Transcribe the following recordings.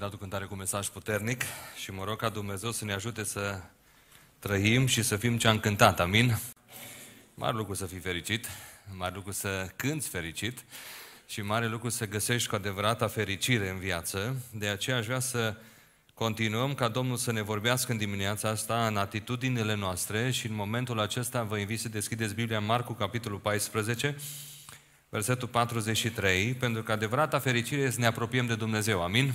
cântat o cântare cu mesaj puternic și mă rog ca Dumnezeu să ne ajute să trăim și să fim ce am cântat, amin? Mare lucru să fii fericit, mare lucru să cânți fericit și mare lucru să găsești cu adevărata fericire în viață. De aceea aș vrea să continuăm ca Domnul să ne vorbească în dimineața asta în atitudinile noastre și în momentul acesta vă invit să deschideți Biblia Marcu, capitolul 14, versetul 43, pentru că adevărata fericire este să ne apropiem de Dumnezeu. Amin?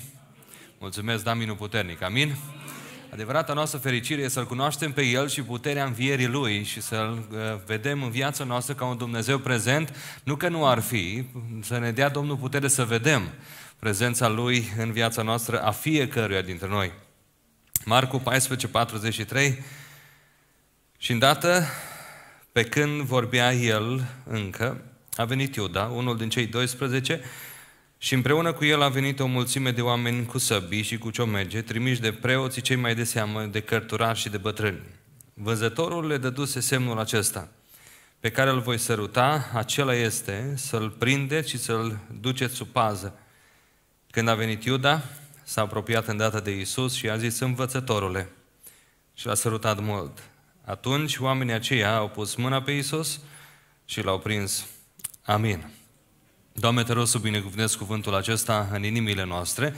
Mulțumesc, da puternic. Amin? Adevărata noastră fericire e să-L cunoaștem pe El și puterea învierii Lui și să-L uh, vedem în viața noastră ca un Dumnezeu prezent, nu că nu ar fi, să ne dea Domnul putere să vedem prezența Lui în viața noastră a fiecăruia dintre noi. Marcu 14, 43 Și îndată, pe când vorbea El încă, a venit Iuda, unul din cei 12, și împreună cu el a venit o mulțime de oameni cu săbii și cu ciomege, trimiși de preoții cei mai de seamă, de cărturari și de bătrâni. Vânzătorul le dăduse semnul acesta, pe care îl voi săruta, acela este să-l prindeți și să-l duceți sub pază. Când a venit Iuda, s-a apropiat îndată de Isus și a zis, învățătorule, și l-a sărutat mult. Atunci oamenii aceia au pus mâna pe Isus și l-au prins. Amin. Doamne, te rog să binecuvântezi cuvântul acesta în inimile noastre,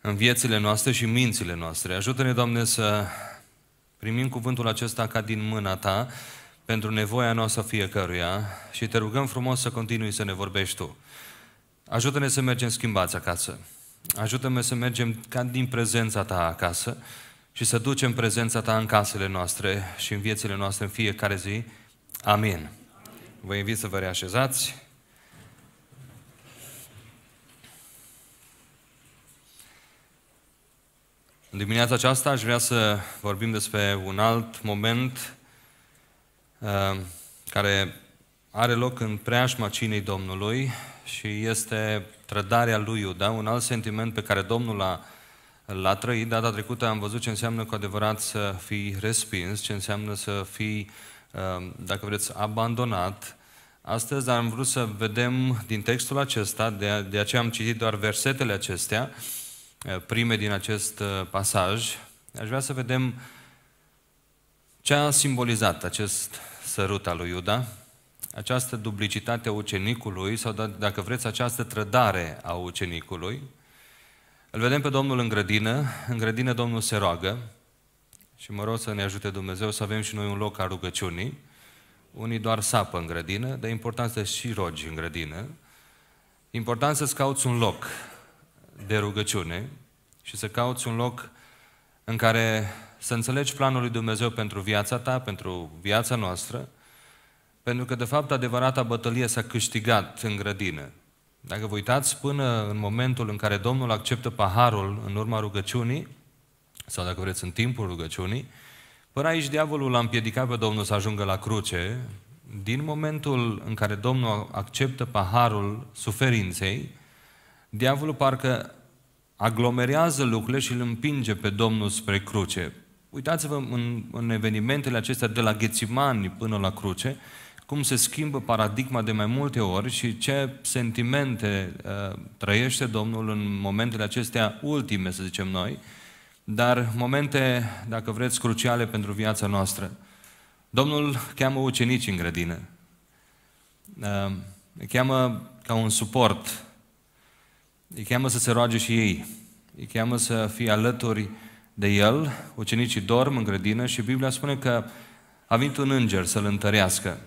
în viețile noastre și în mințile noastre. Ajută-ne, Doamne, să primim cuvântul acesta ca din mâna Ta, pentru nevoia noastră fiecăruia și te rugăm frumos să continui să ne vorbești Tu. Ajută-ne să mergem schimbați acasă. Ajută-ne să mergem ca din prezența Ta acasă și să ducem prezența Ta în casele noastre și în viețile noastre în fiecare zi. Amin. Vă invit să vă reașezați. În dimineața aceasta aș vrea să vorbim despre un alt moment uh, care are loc în preajma cinei Domnului și este trădarea lui Iuda, un alt sentiment pe care Domnul l-a, l-a trăit. Data trecută am văzut ce înseamnă cu adevărat să fii respins, ce înseamnă să fii, uh, dacă vreți, abandonat. Astăzi am vrut să vedem din textul acesta, de, de aceea am citit doar versetele acestea, uh, Uh, prime din acest uh, pasaj, aș vrea să vedem ce a simbolizat acest sărut al lui Iuda, această duplicitate a ucenicului sau, da, dacă vreți, această trădare a ucenicului. Îl vedem pe Domnul în grădină, în grădină Domnul se roagă și mă rog să ne ajute Dumnezeu să avem și noi un loc a rugăciunii. Unii doar sapă în grădină, dar e important să și rogi în grădină. Important să-ți cauți un loc de rugăciune și să cauți un loc în care să înțelegi planul lui Dumnezeu pentru viața ta, pentru viața noastră, pentru că, de fapt, adevărata bătălie s-a câștigat în grădină. Dacă vă uitați până în momentul în care Domnul acceptă paharul în urma rugăciunii, sau dacă vreți în timpul rugăciunii, până aici diavolul l-a împiedicat pe Domnul să ajungă la cruce, din momentul în care Domnul acceptă paharul suferinței, diavolul parcă aglomerează lucrurile și îl împinge pe Domnul spre cruce. Uitați-vă în, în evenimentele acestea de la Ghețimani până la cruce, cum se schimbă paradigma de mai multe ori și ce sentimente uh, trăiește Domnul în momentele acestea ultime, să zicem noi, dar momente, dacă vreți, cruciale pentru viața noastră. Domnul cheamă ucenici în grădină. Uh, cheamă ca un suport îi cheamă să se roage și ei. Îi cheamă să fie alături de el. Ucenicii dorm în grădină și Biblia spune că a venit un înger să-l întărească.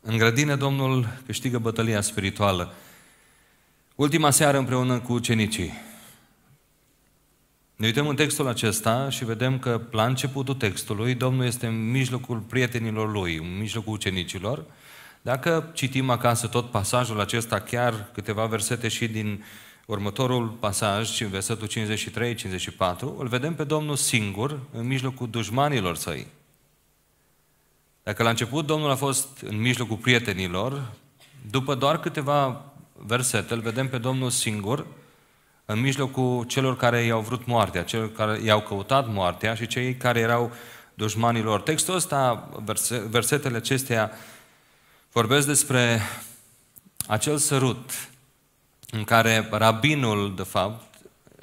În grădină Domnul câștigă bătălia spirituală. Ultima seară împreună cu ucenicii. Ne uităm în textul acesta și vedem că la începutul textului Domnul este în mijlocul prietenilor lui, în mijlocul ucenicilor, dacă citim acasă tot pasajul acesta, chiar câteva versete și din următorul pasaj, versetul 53-54, îl vedem pe Domnul singur în mijlocul dușmanilor săi. Dacă la început Domnul a fost în mijlocul prietenilor, după doar câteva versete îl vedem pe Domnul singur în mijlocul celor care i-au vrut moartea, celor care i-au căutat moartea și cei care erau dușmanilor. Textul ăsta, versetele acestea, Vorbesc despre acel sărut în care rabinul, de fapt,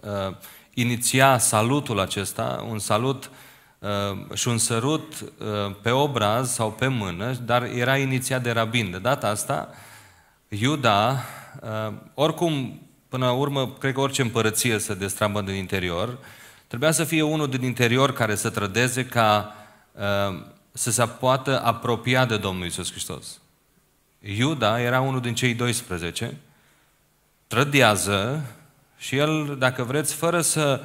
uh, iniția salutul acesta, un salut uh, și un sărut uh, pe obraz sau pe mână, dar era inițiat de rabin. De data asta, Iuda, oricum, până la urmă, cred că orice împărăție se destramă din interior, trebuia să fie unul din interior care să trădeze ca să se poată apropia de Domnul Isus Hristos. Iuda era unul din cei 12, trădează și el, dacă vreți, fără să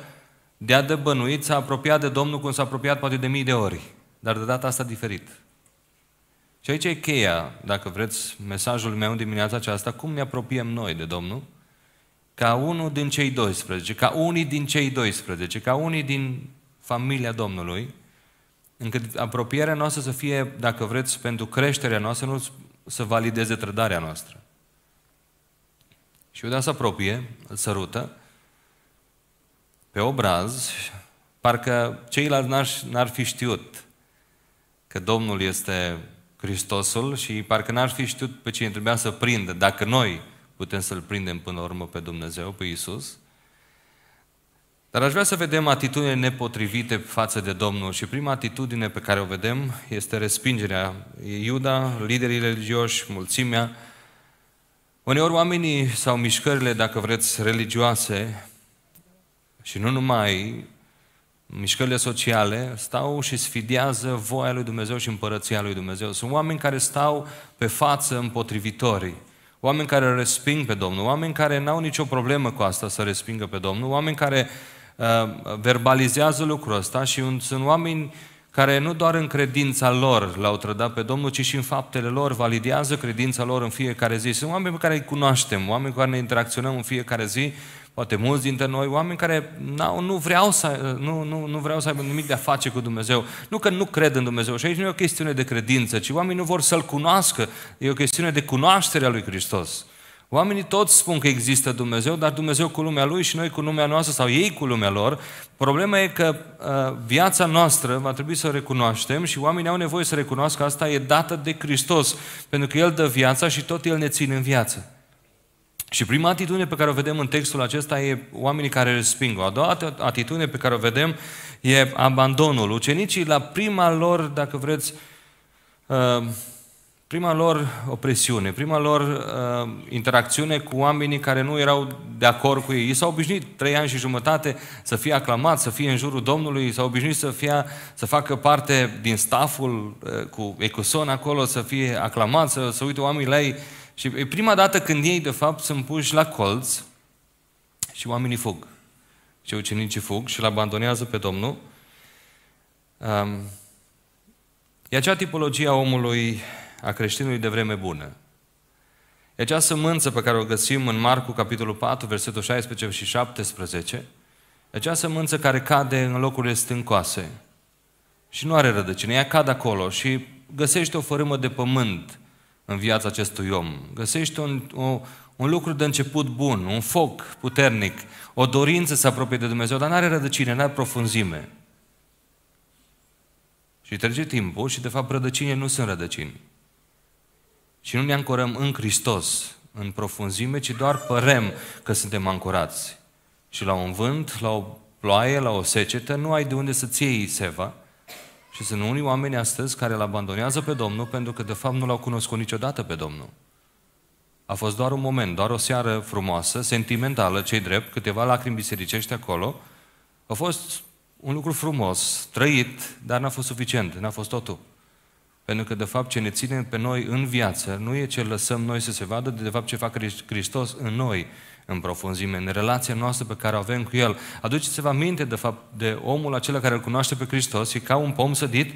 dea de bănuit, s-a apropiat de Domnul cum s-a apropiat poate de mii de ori, dar de data asta diferit. Și aici e cheia, dacă vreți, mesajul meu dimineața aceasta, cum ne apropiem noi de Domnul, ca unul din cei 12, ca unii din cei 12, ca unii din familia Domnului, încât apropierea noastră să fie, dacă vreți, pentru creșterea noastră, nu să valideze trădarea noastră. Și Iuda se apropie, îl sărută, pe obraz, parcă ceilalți n-ar fi știut că Domnul este Hristosul și parcă n-ar fi știut pe cine trebuia să prindă, dacă noi putem să-L prindem până la urmă pe Dumnezeu, pe Iisus, dar aș vrea să vedem atitudini nepotrivite față de Domnul și prima atitudine pe care o vedem este respingerea. Iuda, liderii religioși, mulțimea. Uneori oamenii sau mișcările, dacă vreți, religioase și nu numai, mișcările sociale stau și sfidează voia lui Dumnezeu și împărăția lui Dumnezeu. Sunt oameni care stau pe față împotrivitorii oameni care resping pe Domnul, oameni care n-au nicio problemă cu asta să respingă pe Domnul, oameni care Ehm, verbalizează lucrul ăsta și sunt oameni care nu doar în credința lor l-au trădat pe Domnul, ci și în faptele lor validează credința lor în fiecare zi. Sunt oameni pe care îi cunoaștem, oameni cu care ne interacționăm în fiecare zi, poate mulți dintre noi, oameni care nu vreau să, nu, nu, nu vreau să aibă nimic de a face cu Dumnezeu. Nu că nu cred în Dumnezeu și aici nu e o chestiune de credință, ci oamenii nu vor să-L cunoască. E o chestiune de cunoaștere a Lui Hristos. Oamenii toți spun că există Dumnezeu, dar Dumnezeu cu lumea Lui și noi cu lumea noastră sau ei cu lumea lor. Problema e că uh, viața noastră va trebui să o recunoaștem și oamenii au nevoie să recunoască că asta e dată de Hristos, pentru că El dă viața și tot El ne ține în viață. Și prima atitudine pe care o vedem în textul acesta e oamenii care resping a doua atitudine pe care o vedem e abandonul. Ucenicii la prima lor, dacă vreți, uh, prima lor opresiune, prima lor uh, interacțiune cu oamenii care nu erau de acord cu ei. Ei s-au obișnuit trei ani și jumătate să fie aclamat, să fie în jurul Domnului, s-au obișnuit să, fie, să facă parte din staful uh, cu Ecuson acolo, să fie aclamat, să, să uite oamenii la ei. Și e prima dată când ei, de fapt, sunt puși la colț și oamenii fug. Și ucenicii fug și îl abandonează pe Domnul. Um, e acea tipologie a omului a creștinului de vreme bună. E acea sămânță pe care o găsim în Marcu, capitolul 4, versetul 16 și 17, e acea sămânță care cade în locurile stâncoase și nu are rădăcină. Ea cade acolo și găsește o fărâmă de pământ în viața acestui om. Găsește un, o, un lucru de început bun, un foc puternic, o dorință să apropie de Dumnezeu, dar nu are rădăcină, nu are profunzime. Și trece timpul și, de fapt, rădăcinile nu sunt rădăcini. Și nu ne ancorăm în Hristos, în profunzime, ci doar părem că suntem ancorați. Și la un vânt, la o ploaie, la o secetă, nu ai de unde să-ți iei seva. Și sunt unii oameni astăzi care îl abandonează pe Domnul pentru că de fapt nu l-au cunoscut niciodată pe Domnul. A fost doar un moment, doar o seară frumoasă, sentimentală, cei drept, câteva lacrimi bisericești acolo. A fost un lucru frumos, trăit, dar n-a fost suficient, n-a fost totul. Pentru că, de fapt, ce ne ține pe noi în viață nu e ce lăsăm noi să se vadă, de fapt ce fac Hristos în noi, în profunzime, în relația noastră pe care o avem cu El. Aduceți-vă aminte, de fapt, de omul acela care îl cunoaște pe Hristos și ca un pom sădit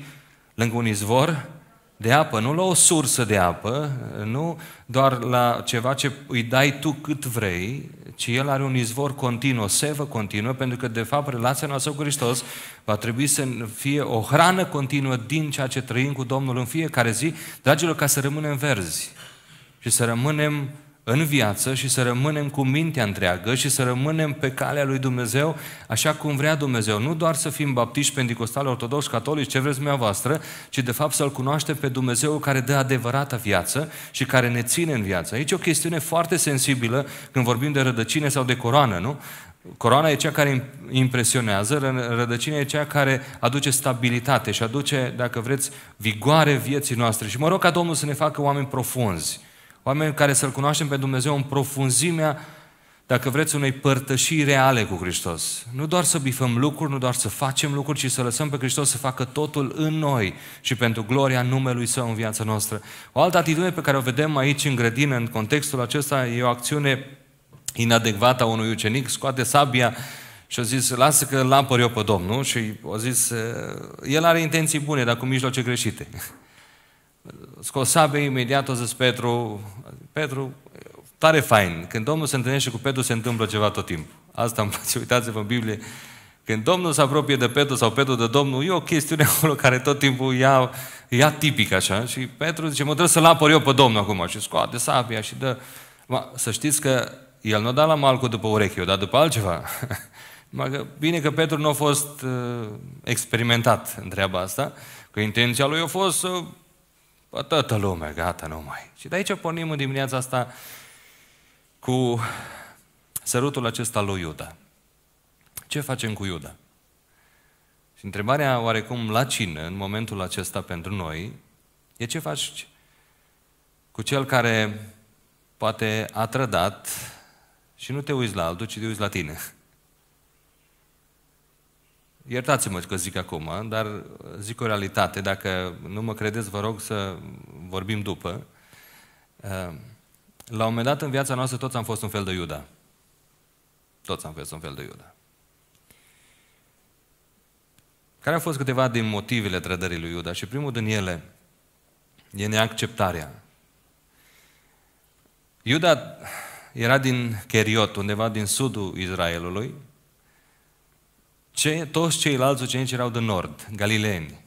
lângă un izvor de apă, nu la o sursă de apă, nu doar la ceva ce îi dai tu cât vrei, ci el are un izvor continuu, o sevă continuă, pentru că, de fapt, relația noastră cu Hristos va trebui să fie o hrană continuă din ceea ce trăim cu Domnul în fiecare zi, dragilor, ca să rămânem verzi și să rămânem în viață și să rămânem cu mintea întreagă și să rămânem pe calea lui Dumnezeu așa cum vrea Dumnezeu. Nu doar să fim baptiști, pentecostali, ortodoxi, catolici, ce vreți dumneavoastră, ci de fapt să-L cunoaștem pe Dumnezeu care dă adevărată viață și care ne ține în viață. Aici e o chestiune foarte sensibilă când vorbim de rădăcine sau de coroană, nu? Coroana e cea care impresionează, rădăcina e cea care aduce stabilitate și aduce, dacă vreți, vigoare vieții noastre. Și mă rog ca Domnul să ne facă oameni profunzi, Oameni care să-L cunoaștem pe Dumnezeu în profunzimea, dacă vreți, unei părtășii reale cu Hristos. Nu doar să bifăm lucruri, nu doar să facem lucruri, ci să lăsăm pe Hristos să facă totul în noi și pentru gloria numelui Său în viața noastră. O altă atitudine pe care o vedem aici în grădină, în contextul acesta, e o acțiune inadecvată a unui ucenic, scoate sabia și a zis, lasă că îl eu pe Domnul. Și a zis, el are intenții bune, dar cu mijloace greșite scosabe imediat o zis Petru, Petru, tare fain, când Domnul se întâlnește cu Petru se întâmplă ceva tot timpul. Asta îmi place, uitați-vă în Biblie, când Domnul se apropie de Petru sau Petru de Domnul, e o chestiune acolo care tot timpul ia, ia tipic așa. Și Petru zice, mă trebuie să-l apăr eu pe Domnul acum. Și scoate sabia și dă... Ma, să știți că el nu a dat la malcul după urechi, dar după altceva. Bine că Petru nu a fost uh, experimentat în treaba asta, că intenția lui a fost să pe toată lumea, gata, nu mai. Și de aici pornim în dimineața asta cu sărutul acesta lui Iuda. Ce facem cu Iuda? Și întrebarea oarecum la cine în momentul acesta pentru noi e ce faci cu cel care poate a trădat și nu te uiți la altul, ci te uiți la tine. Iertați-mă că zic acum, dar zic o realitate. Dacă nu mă credeți, vă rog să vorbim după. Uh, la un moment dat în viața noastră toți am fost un fel de Iuda. Toți am fost un fel de Iuda. Care au fost câteva din motivele trădării lui Iuda? Și primul din ele e neacceptarea. Iuda era din Cheriot, undeva din sudul Israelului, ce, toți ceilalți ucenici erau de nord, galileeni.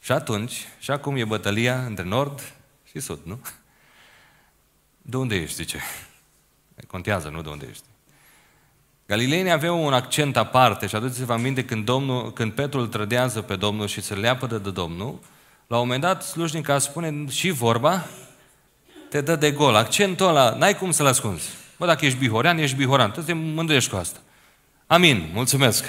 Și atunci, și acum e bătălia între nord și sud, nu? De unde ești, zice? Contează, nu de unde ești. Galileenii aveau un accent aparte și aduceți-vă aminte când, Domnul, când Petru îl trădează pe Domnul și se leapă de Domnul, la un moment dat slujnica spune și vorba, te dă de gol. Accentul ăla, n-ai cum să-l ascunzi. Bă, dacă ești bihorean, ești bihorean. Tu te mândrești cu asta. Amin, mulțumesc.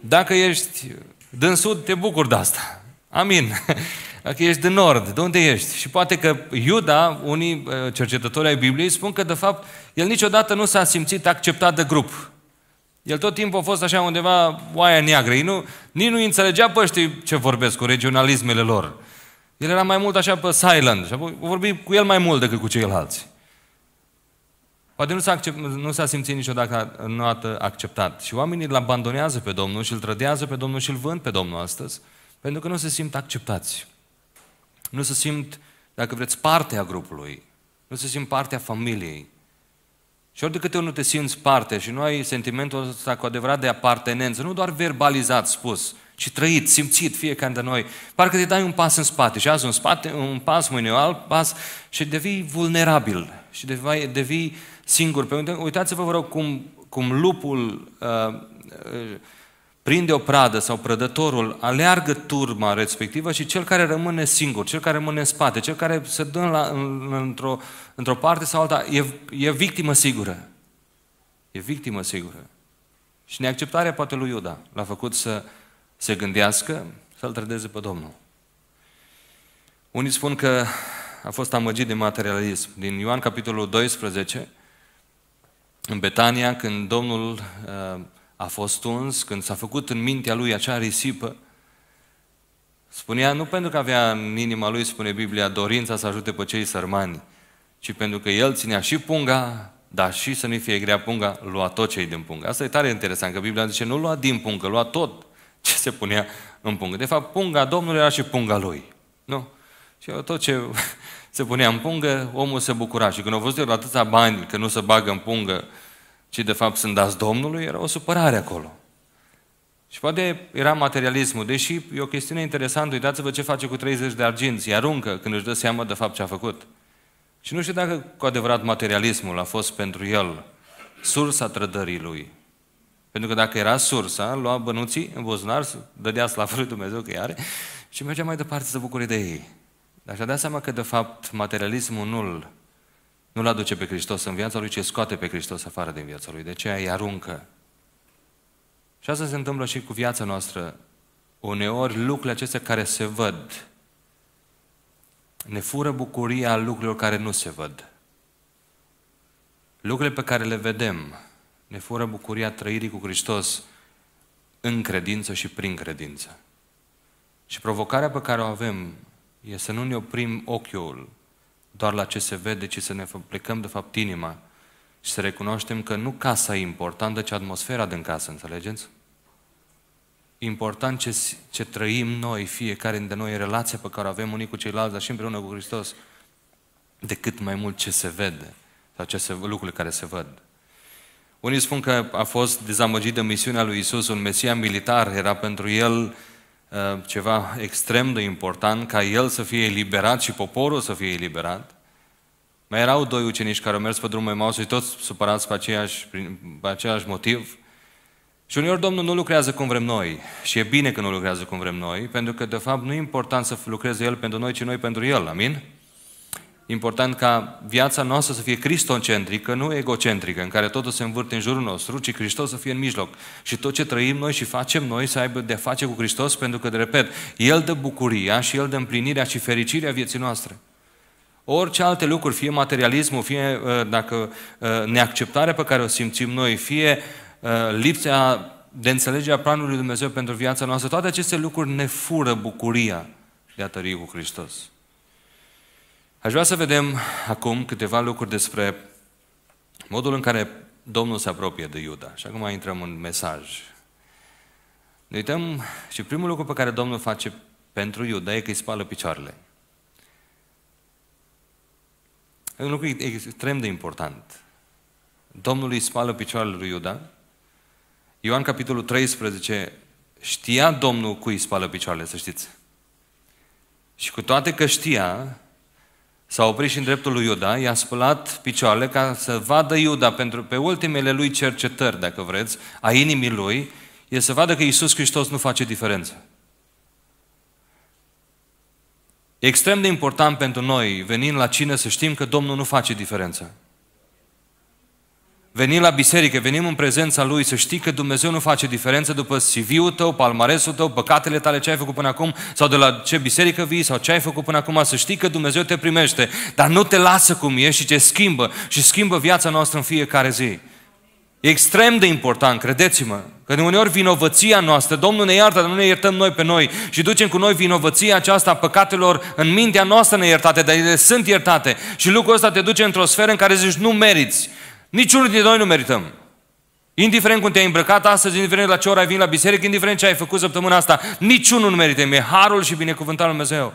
Dacă ești din sud, te bucur de asta. Amin. Dacă ești din nord, de unde ești? Și poate că Iuda, unii uh, cercetători ai Bibliei, spun că, de fapt, el niciodată nu s-a simțit acceptat de grup. El tot timpul a fost așa undeva oaia neagră. Ei nu, nici nu înțelegea pe ăștia ce vorbesc cu regionalismele lor. El era mai mult așa pe silent și apoi vorbi cu el mai mult decât cu ceilalți. Poate nu s-a, accept, nu s-a simțit niciodată nu acceptat. Și oamenii îl abandonează pe Domnul și îl trădează pe Domnul și îl vând pe Domnul astăzi, pentru că nu se simt acceptați. Nu se simt, dacă vreți, partea grupului. Nu se simt partea familiei. Și ori de câte ori nu te simți parte și nu ai sentimentul ăsta cu adevărat de apartenență, nu doar verbalizat spus, ci trăit, simțit fiecare de noi, parcă te dai un pas în spate și azi un, spate, un pas, mâine un alt pas și devii vulnerabil și devii, devii singur pe unde. Uitați-vă, vă rog, cum, cum lupul uh, uh, prinde o pradă sau prădătorul aleargă turma respectivă și cel care rămâne singur, cel care rămâne în spate, cel care se dă la, în, într-o, într-o parte sau alta, e, e victimă sigură. E victimă sigură. Și neacceptarea poate lui Iuda l-a făcut să se gândească, să-l trădeze pe Domnul. Unii spun că a fost amăgit de materialism. Din Ioan capitolul 12, în Betania, când Domnul uh, a fost uns, când s-a făcut în mintea lui acea risipă, spunea, nu pentru că avea în inima lui, spune Biblia, dorința să ajute pe cei sărmani, ci pentru că el ținea și punga, dar și să nu fie grea punga, lua tot ce din punga. Asta e tare interesant, că Biblia zice, nu lua din punga, lua tot ce se punea în punga. De fapt, punga Domnului era și punga lui. Nu? Și tot ce se punea în pungă, omul se bucura. Și când au văzut el atâția bani că nu se bagă în pungă, ci de fapt sunt dați Domnului, era o supărare acolo. Și poate era materialismul, deși e o chestiune interesantă, uitați-vă ce face cu 30 de arginți, îi aruncă când își dă seama de fapt ce a făcut. Și nu știu dacă cu adevărat materialismul a fost pentru el sursa trădării lui. Pentru că dacă era sursa, lua bănuții în buzunar, dădea slavă lui Dumnezeu că are și mergea mai departe să bucure de ei. Dar și-a dat seama că, de fapt, materialismul nu-l nu-l aduce pe Hristos în viața lui, ci scoate pe Hristos afară din viața lui. De aceea îi aruncă. Și asta se întâmplă și cu viața noastră. Uneori lucrurile acestea care se văd ne fură bucuria lucrurilor care nu se văd. Lucrurile pe care le vedem ne fură bucuria trăirii cu Hristos în credință și prin credință. Și provocarea pe care o avem e să nu ne oprim ochiul doar la ce se vede, ci să ne plecăm de fapt inima și să recunoaștem că nu casa e importantă, ci atmosfera din casă, înțelegeți? Important ce, ce trăim noi, fiecare dintre noi, în relația pe care o avem unii cu ceilalți, dar și împreună cu Hristos, decât mai mult ce se vede sau ce se, lucrurile care se văd. Unii spun că a fost dezamăgit de misiunea lui Isus, un Mesia militar era pentru el Uh, ceva extrem de important, ca el să fie eliberat și poporul să fie eliberat. Mai erau doi ucenici care au mers pe drumul Emaus și toți supărați pe, aceeași, pe același motiv. Și uneori Domnul nu lucrează cum vrem noi. Și e bine că nu lucrează cum vrem noi, pentru că, de fapt, nu e important să lucreze El pentru noi, ci noi pentru El. Amin? important ca viața noastră să fie cristocentrică, nu egocentrică, în care totul se învârte în jurul nostru, ci Hristos să fie în mijloc. Și tot ce trăim noi și facem noi să aibă de face cu Hristos, pentru că, de repet, El dă bucuria și El dă împlinirea și fericirea vieții noastre. Orice alte lucruri, fie materialismul, fie uh, dacă uh, neacceptarea pe care o simțim noi, fie uh, lipsa de înțelegerea planului Dumnezeu pentru viața noastră, toate aceste lucruri ne fură bucuria de a tări cu Hristos. Aș vrea să vedem acum câteva lucruri despre modul în care Domnul se apropie de Iuda. Și acum intrăm în mesaj. Ne uităm și primul lucru pe care Domnul face pentru Iuda e că îi spală picioarele. E un lucru extrem de important. Domnul îi spală picioarele lui Iuda. Ioan capitolul 13 știa Domnul cui îi spală picioarele, să știți. Și cu toate că știa, S-a oprit și în dreptul lui Iuda, i-a spălat picioarele ca să vadă Iuda pentru, pe ultimele lui cercetări, dacă vreți, a inimii lui, e să vadă că Iisus Hristos nu face diferență. E extrem de important pentru noi, venind la cine, să știm că Domnul nu face diferență veni la biserică, venim în prezența Lui, să știi că Dumnezeu nu face diferență după CV-ul tău, palmaresul tău, păcatele tale, ce ai făcut până acum, sau de la ce biserică vii, sau ce ai făcut până acum, să știi că Dumnezeu te primește, dar nu te lasă cum ești și te schimbă și schimbă viața noastră în fiecare zi. E extrem de important, credeți-mă, că de uneori vinovăția noastră, Domnul ne iartă, dar nu ne iertăm noi pe noi și ducem cu noi vinovăția aceasta a păcatelor în mintea noastră neiertate, dar ele sunt iertate. Și lucrul ăsta te duce într-o sferă în care zici nu meriți. Niciunul dintre noi nu merităm. Indiferent cum te-ai îmbrăcat astăzi, indiferent la ce oră ai venit la biserică, indiferent ce ai făcut săptămâna asta, niciunul nu merită. E harul și binecuvântarea lui Dumnezeu.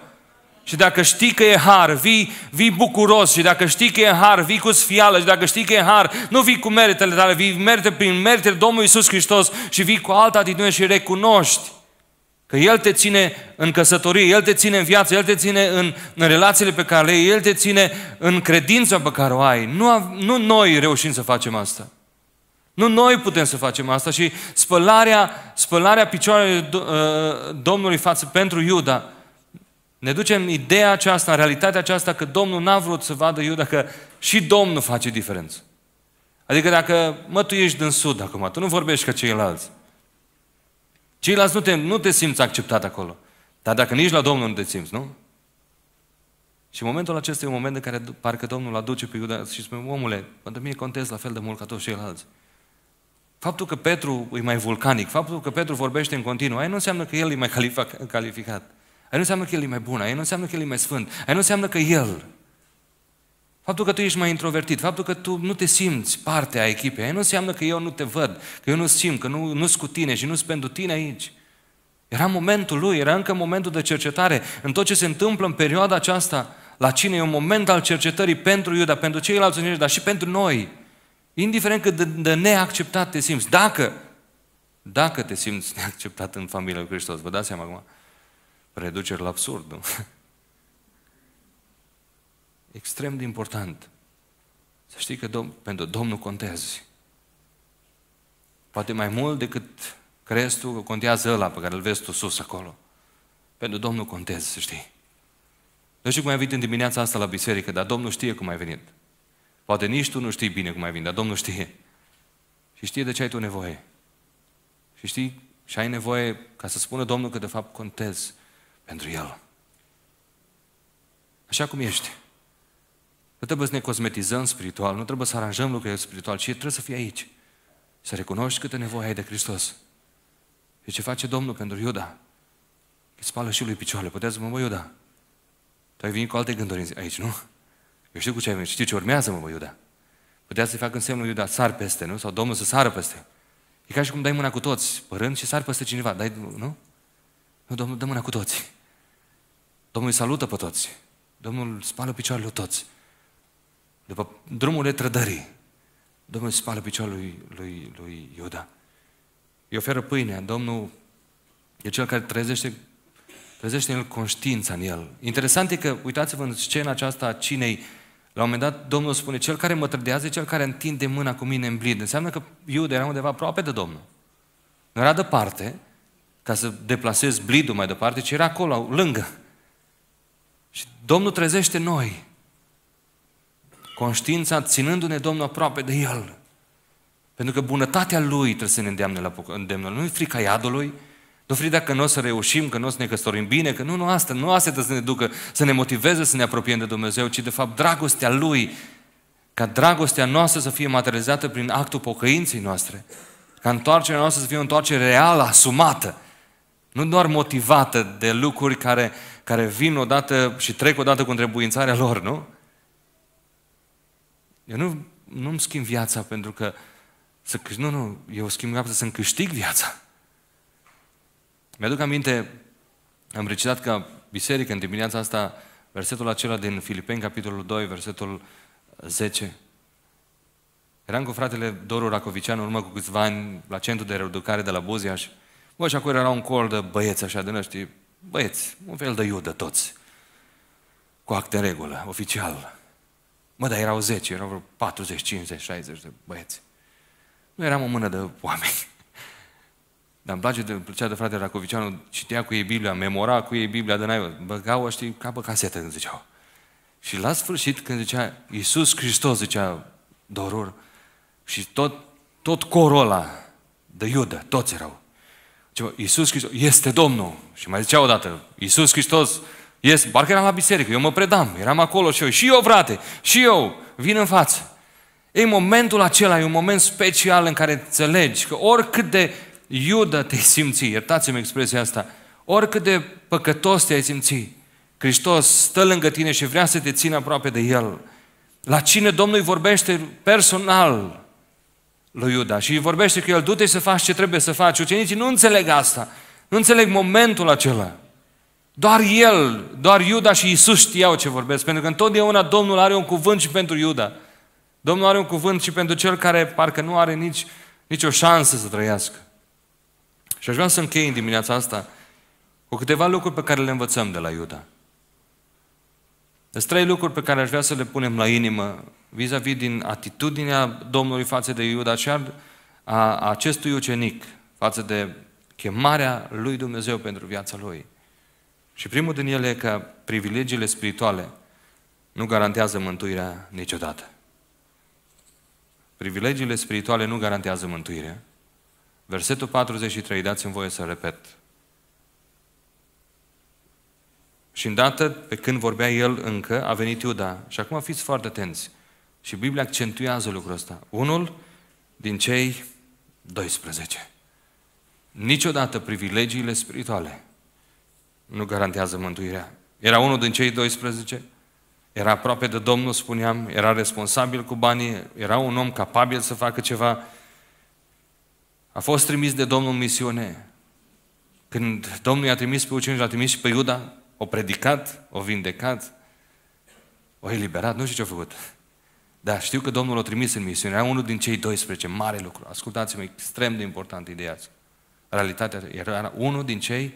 Și dacă știi că e har, vii, vii bucuros și dacă știi că e har, vii cu sfială și dacă știi că e har, nu vii cu meritele tale, vii merite prin meritele Domnului Isus Hristos și vii cu altă atitudine și recunoști Că El te ține în căsătorie, El te ține în viață, El te ține în, în relațiile pe care le ai, El te ține în credința pe care o ai. Nu, nu noi reușim să facem asta. Nu noi putem să facem asta și spălarea, spălarea picioarelor ă, Domnului față pentru Iuda ne duce în ideea aceasta, în realitatea aceasta că Domnul n-a vrut să vadă Iuda că și Domnul face diferență. Adică dacă, mă, tu ești din sud acum, tu nu vorbești ca ceilalți. Ceilalți nu te, nu te simți acceptat acolo. Dar dacă nici la Domnul nu te simți, nu? Și momentul acesta e un moment în care parcă Domnul aduce pe Iuda și spune, omule, pentru mie contez la fel de mult ca toți ceilalți. Faptul că Petru e mai vulcanic, faptul că Petru vorbește în continuu, aia nu înseamnă că el e mai calificat. Aia nu înseamnă că el e mai bun, aia nu înseamnă că el e mai sfânt, aia nu înseamnă că el Faptul că tu ești mai introvertit, faptul că tu nu te simți parte a echipei, nu înseamnă că eu nu te văd, că eu nu simt, că nu sunt cu tine și nu sunt pentru tine aici. Era momentul lui, era încă momentul de cercetare. În tot ce se întâmplă în perioada aceasta, la cine e un moment al cercetării pentru Iuda, pentru ceilalți unești, dar și pentru noi. Indiferent cât de, de neacceptat te simți. Dacă, dacă te simți neacceptat în familia lui Hristos, vă dați seama acum? Reduceri la absurd, nu? extrem de important. Să știi că Domn, pentru Domnul contezi. Poate mai mult decât crezi tu că contează ăla pe care îl vezi tu sus acolo. Pentru Domnul contezi, să știi. Nu știu cum ai venit în dimineața asta la biserică, dar Domnul știe cum ai venit. Poate nici tu nu știi bine cum ai venit, dar Domnul știe. Și știe de ce ai tu nevoie. Și știi, și ai nevoie ca să spună Domnul că de fapt contezi pentru El. Așa cum ești. Nu trebuie să ne cosmetizăm spiritual, nu trebuie să aranjăm lucrurile spiritual, ci trebuie să fii aici. Să recunoști câtă nevoie ai de Hristos. E ce face Domnul pentru Iuda. Îi spală și lui picioarele. Puteți mă, mă, Iuda. Tu ai venit cu alte gânduri aici, nu? Eu știu cu ce ai venit. Știi ce urmează, mă, mă Iuda. Putea să-i facă semnul Iuda, sar peste, nu? Sau Domnul să sară peste. E ca și cum dai mâna cu toți, părând și sar peste cineva. Dai, nu? Nu, Domnul dă mâna cu toți. Domnul îi salută pe toți. Domnul spală picioarele toți după drumurile trădării, Domnul spală picioarele lui, lui, lui Iuda. Îi oferă pâinea. Domnul e cel care trezește, trezește în el conștiința în el. Interesant e că, uitați-vă în scena aceasta a cinei, la un moment dat Domnul spune, cel care mă trădează cel care întinde mâna cu mine în blid. Înseamnă că Iuda era undeva aproape de Domnul. Nu era departe, ca să deplasez blidul mai departe, ci era acolo, lângă. Și Domnul trezește noi conștiința ținându-ne Domnul aproape de El. Pentru că bunătatea Lui trebuie să ne îndeamne la îndemnă. Nu-i frica iadului, nu frica că nu o să reușim, că nu o să ne căsătorim bine, că nu, nu asta, nu asta trebuie să ne ducă, să ne motiveze să ne apropiem de Dumnezeu, ci de fapt dragostea Lui, ca dragostea noastră să fie materializată prin actul pocăinței noastre, ca întoarcerea noastră să fie o întoarcere reală, asumată, nu doar motivată de lucruri care, care vin odată și trec odată cu întrebuințarea lor, nu? Eu nu, nu-mi schimb viața pentru că să, nu, nu, eu schimb viața să-mi câștig viața. Mi-aduc aminte, am recitat ca biserică în dimineața asta versetul acela din Filipeni, capitolul 2, versetul 10. Eram cu fratele Doru Racovician, urmă cu câțiva ani la centru de reducare de la Buziaș. Bă, și acolo era un col de băieți așa, de năștii, băieți, un fel de iudă toți, cu acte în regulă, oficial. Mă, dar erau 10, erau vreo 40, 50, 60 de băieți. Nu eram o mână de oameni. Dar îmi place, de, îmi plăcea de frate Racovicianu, citea cu ei Biblia, memora cu ei Biblia de naivă. Băgau știi, ca pe casetă, când ziceau. Și la sfârșit, când zicea Iisus Hristos, zicea dorur, și tot, tot corul ăla de iudă, toți erau. Iisus Hristos este Domnul. Și mai zicea odată, Iisus Hristos Ies, parcă eram la biserică, eu mă predam, eram acolo și eu, și eu, frate, și eu, vin în față. Ei, momentul acela e un moment special în care înțelegi că oricât de iudă te simți, iertați-mi expresia asta, oricât de păcătos te-ai simți, Hristos stă lângă tine și vrea să te țină aproape de El. La cine Domnul îi vorbește personal lui Iuda și îi vorbește că el du-te să faci ce trebuie să faci. Ucenicii nu înțeleg asta, nu înțeleg momentul acela. Doar el, doar Iuda și Isus știau ce vorbesc, pentru că întotdeauna Domnul are un cuvânt și pentru Iuda. Domnul are un cuvânt și pentru cel care parcă nu are nici, nicio șansă să trăiască. Și aș vrea să închei în dimineața asta cu câteva lucruri pe care le învățăm de la Iuda. Sunt trei lucruri pe care aș vrea să le punem la inimă vis-a-vis din atitudinea Domnului față de Iuda și a, a acestui ucenic față de chemarea lui Dumnezeu pentru viața lui. Și primul din ele e că privilegiile spirituale nu garantează mântuirea niciodată. Privilegiile spirituale nu garantează mântuirea. Versetul 43, dați-mi voie să repet. Și îndată, pe când vorbea el încă, a venit Iuda. Și acum fiți foarte atenți. Și Biblia accentuează lucrul ăsta. Unul din cei 12. Niciodată privilegiile spirituale nu garantează mântuirea. Era unul din cei 12, era aproape de Domnul, spuneam, era responsabil cu banii, era un om capabil să facă ceva. A fost trimis de Domnul în misiune. Când Domnul i-a trimis pe ucenici, l-a trimis și pe Iuda, o predicat, o vindecat, o eliberat, nu știu ce a făcut. Dar știu că Domnul l-a trimis în misiune. Era unul din cei 12, mare lucru. Ascultați-mă, extrem de important ideea asta. Realitatea era unul din cei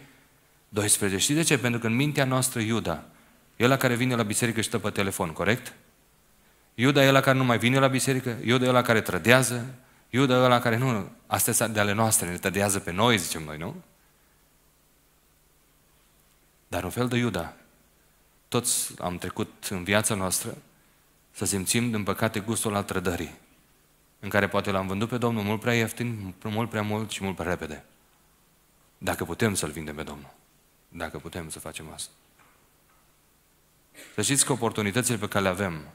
12. Știți de ce? Pentru că în mintea noastră Iuda, el la care vine la biserică și stă pe telefon, corect? Iuda e la care nu mai vine la biserică, Iuda e la care trădează, Iuda e la care nu, astea sunt de ale noastre, ne trădează pe noi, zicem noi, nu? Dar un fel de Iuda, toți am trecut în viața noastră să simțim, din păcate, gustul al trădării, în care poate l-am vândut pe Domnul mult prea ieftin, mult prea mult și mult prea repede. Dacă putem să-L vindem pe Domnul dacă putem să facem asta. Să știți că oportunitățile pe care le avem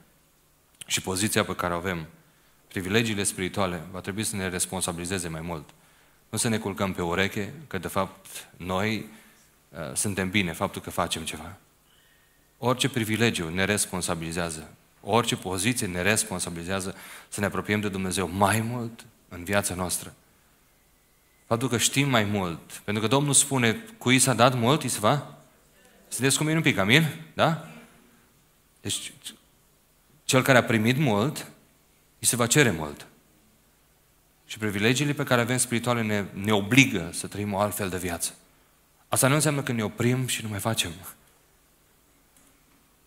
și poziția pe care o avem, privilegiile spirituale, va trebui să ne responsabilizeze mai mult. Nu să ne culcăm pe ureche că, de fapt, noi uh, suntem bine, faptul că facem ceva. Orice privilegiu ne responsabilizează, orice poziție ne responsabilizează să ne apropiem de Dumnezeu mai mult în viața noastră faptul că știm mai mult. Pentru că Domnul spune, cui s-a dat mult, îi se va? Sunteți cu mine un pic, amin? Da? Deci, cel care a primit mult, îi se va cere mult. Și privilegiile pe care avem spirituale ne, ne obligă să trăim o altfel de viață. Asta nu înseamnă că ne oprim și nu mai facem.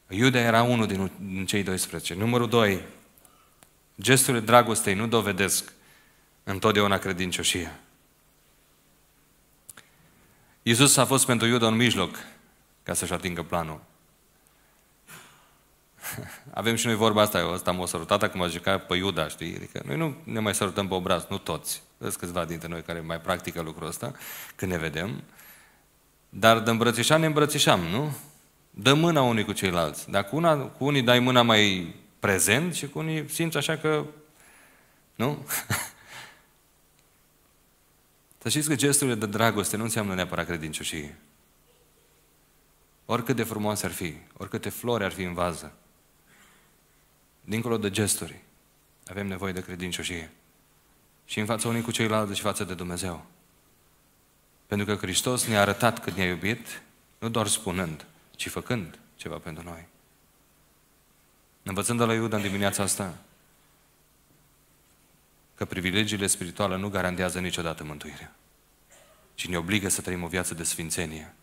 Iuda era unul din, din cei 12. Numărul 2. Gesturile dragostei nu dovedesc întotdeauna credincioșia. Iisus a fost pentru Iuda un mijloc ca să-și atingă planul. Avem și noi vorba asta, ăsta m-a sărutat acum a ca pe Iuda, știi? Adică noi nu ne mai sărutăm pe obraz, nu toți. Vezi câțiva dintre noi care mai practică lucrul ăsta când ne vedem. Dar de îmbrățișam ne îmbrățișam, nu? Dă mâna unii cu ceilalți. Dacă una, cu unii dai mâna mai prezent și cu unii simți așa că... Nu? Să știți că gesturile de dragoste nu înseamnă neapărat credincioșie. Oricât de frumoase ar fi, oricâte flori ar fi în vază, dincolo de gesturi, avem nevoie de credincioșie. Și în fața unii cu ceilalți și față de Dumnezeu. Pentru că Hristos ne-a arătat cât ne-a iubit, nu doar spunând, ci făcând ceva pentru noi. Învățând de la Iuda în dimineața asta, că privilegiile spirituale nu garantează niciodată mântuirea, ci ne obligă să trăim o viață de sfințenie.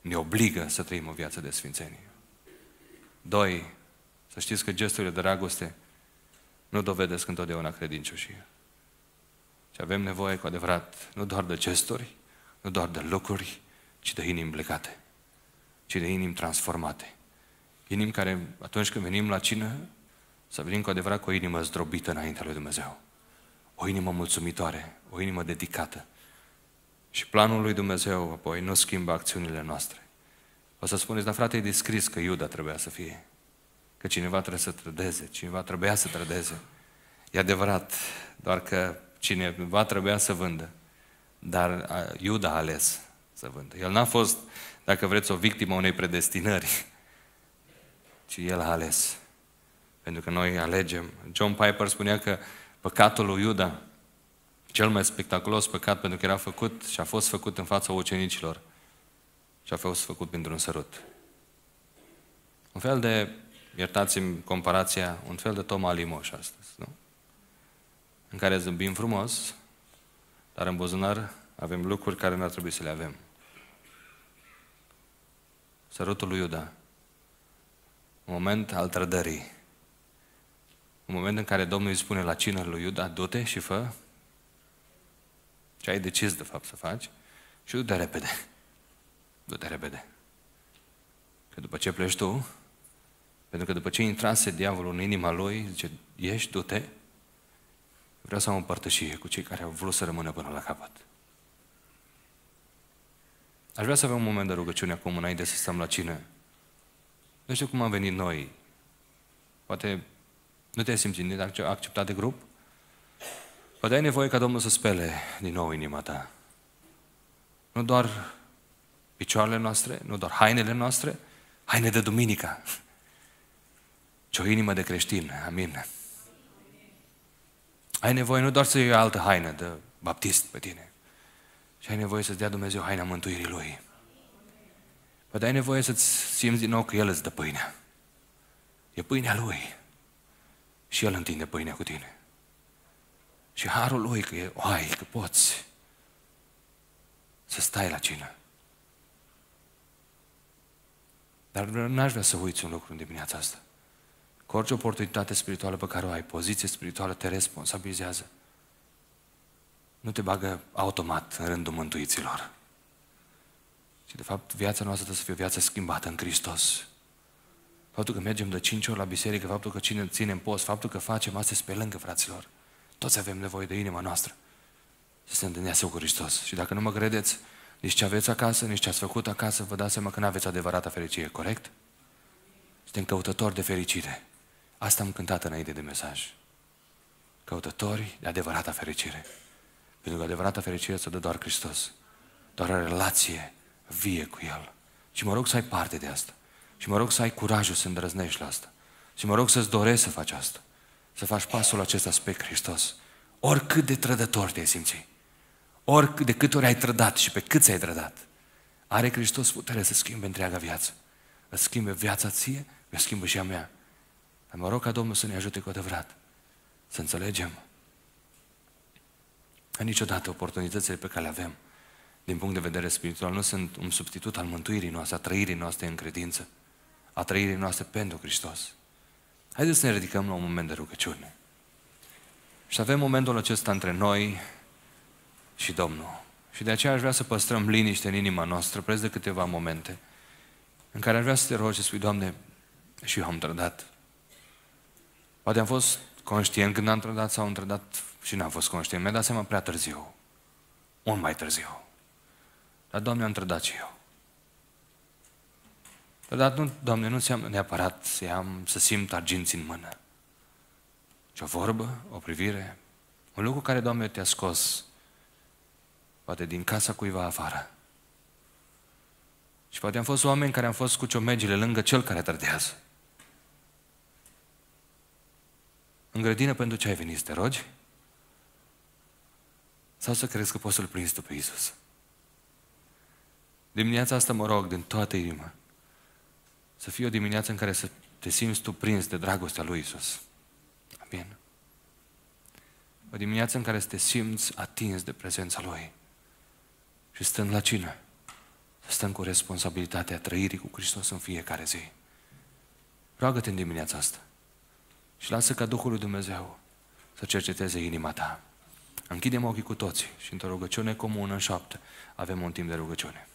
Ne obligă să trăim o viață de sfințenie. Doi, să știți că gesturile de dragoste nu dovedesc întotdeauna credincioșie. Și avem nevoie cu adevărat nu doar de gesturi, nu doar de lucruri, ci de inimi plecate, ci de inimi transformate. Inimi care, atunci când venim la cină, să venim cu adevărat cu o inimă zdrobită înaintea lui Dumnezeu o inimă mulțumitoare, o inimă dedicată. Și planul lui Dumnezeu apoi nu schimbă acțiunile noastre. O să spuneți, dar frate, e descris că Iuda trebuia să fie. Că cineva trebuie să trădeze, cineva trebuia să trădeze. E adevărat, doar că cineva trebuia să vândă. Dar Iuda a ales să vândă. El n-a fost, dacă vreți, o victimă unei predestinări, ci el a ales. Pentru că noi alegem. John Piper spunea că uh, Păcatul lui Iuda, cel mai spectaculos păcat pentru că era făcut și a fost făcut în fața ucenicilor și a fost făcut printr-un sărut. Un fel de, iertați-mi comparația, un fel de Toma Limoș astăzi, nu? În care zâmbim frumos, dar în buzunar avem lucruri care nu ar trebui să le avem. Sărutul lui Iuda, un moment al trădării, în momentul în care Domnul îi spune la cină lui Iuda, du-te și fă ce ai decis de fapt să faci și du-te repede. Du-te repede. Că după ce pleci tu, pentru că după ce intrase diavolul în inima lui, zice, ieși, du-te, vreau să am o împărtășie cu cei care au vrut să rămână până la capăt. Aș vrea să avem un moment de rugăciune acum, înainte să stăm la cină. Nu știu cum am venit noi. Poate nu te-ai simțit acceptat de grup? Poate ai nevoie ca Domnul să spele din nou inima ta. Nu doar picioarele noastre, nu doar hainele noastre, haine de duminică, ci o inimă de creștin. Amin. Ai nevoie nu doar să iei altă haină de baptist pe tine, ci ai nevoie să-ți dea Dumnezeu haina mântuirii Lui. Poate ai nevoie să-ți simți din nou că El îți dă pâinea. E pâinea Lui și El întinde pâinea cu tine. Și harul Lui că e, oai, că poți să stai la cină. Dar n-aș vrea să uiți un lucru în dimineața asta. Că orice oportunitate spirituală pe care o ai, poziție spirituală te responsabilizează. Nu te bagă automat în rândul mântuiților. Și de fapt viața noastră trebuie să fie o viață schimbată în Hristos. Faptul că mergem de 5 ori la biserică, faptul că cine ținem post, faptul că facem astea pe lângă, fraților. Toți avem nevoie de inima noastră să se întâlnească cu Hristos. Și dacă nu mă credeți, nici ce aveți acasă, nici ce ați făcut acasă, vă dați seama că nu aveți adevărata fericire, corect? Suntem căutători de fericire. Asta am cântat înainte de mesaj. Căutători de adevărata fericire. Pentru că adevărata fericire să dă doar Hristos. Doar o relație vie cu El. Și mă rog să ai parte de asta. Și mă rog să ai curajul să îndrăznești la asta. Și mă rog să-ți dorești să faci asta. Să faci pasul acesta spre Hristos. Oricât de trădător te-ai simțit. Oricât de câte ori ai trădat și pe cât ai trădat. Are Hristos putere să schimbe întreaga viață. Îți schimbe viața ție, să schimbă și a mea. Dar mă rog ca Domnul să ne ajute cu adevărat. Să înțelegem că niciodată oportunitățile pe care le avem din punct de vedere spiritual nu sunt un substitut al mântuirii noastre, a trăirii noastre în credință a trăirii noastre pentru Hristos. Haideți să ne ridicăm la un moment de rugăciune. Și avem momentul acesta între noi și Domnul. Și de aceea aș vrea să păstrăm liniște în inima noastră, preț de câteva momente, în care aș vrea să te rogi și spui, Doamne, și eu am trădat. Poate am fost conștient când am trădat sau am trădat și n-am fost conștient. Mi-a dat seama prea târziu. Mult mai târziu. Dar, Doamne, am trădat și eu. Dar, nu, Doamne, nu înseamnă neapărat să, am, să simt arginți în mână. Ce o vorbă, o privire, un lucru care, Doamne, te-a scos, poate din casa cuiva afară. Și poate am fost oameni care am fost cu ciomegile lângă cel care trădează. În grădină pentru ce ai venit să te rogi? Sau să crezi că poți să-L prinzi tu pe Iisus? Dimineața asta mă rog din toată inima să fie o dimineață în care să te simți tu prins de dragostea lui Isus. Amin. O dimineață în care să te simți atins de prezența lui. Și stând la cină, să stăm cu responsabilitatea trăirii cu Hristos în fiecare zi. Roagă-te în dimineața asta și lasă ca Duhul lui Dumnezeu să cerceteze inima ta. Închidem ochii cu toții și într-o rugăciune comună în șapte avem un timp de rugăciune.